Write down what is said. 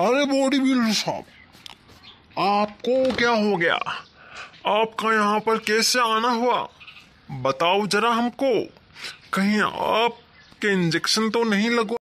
अरे body builder साहब आपको क्या हो गया आपका यहाँ पर कैसे आना हुआ बताओ जरा हमको कहीं आपके इंजेक्शन तो नहीं लगवा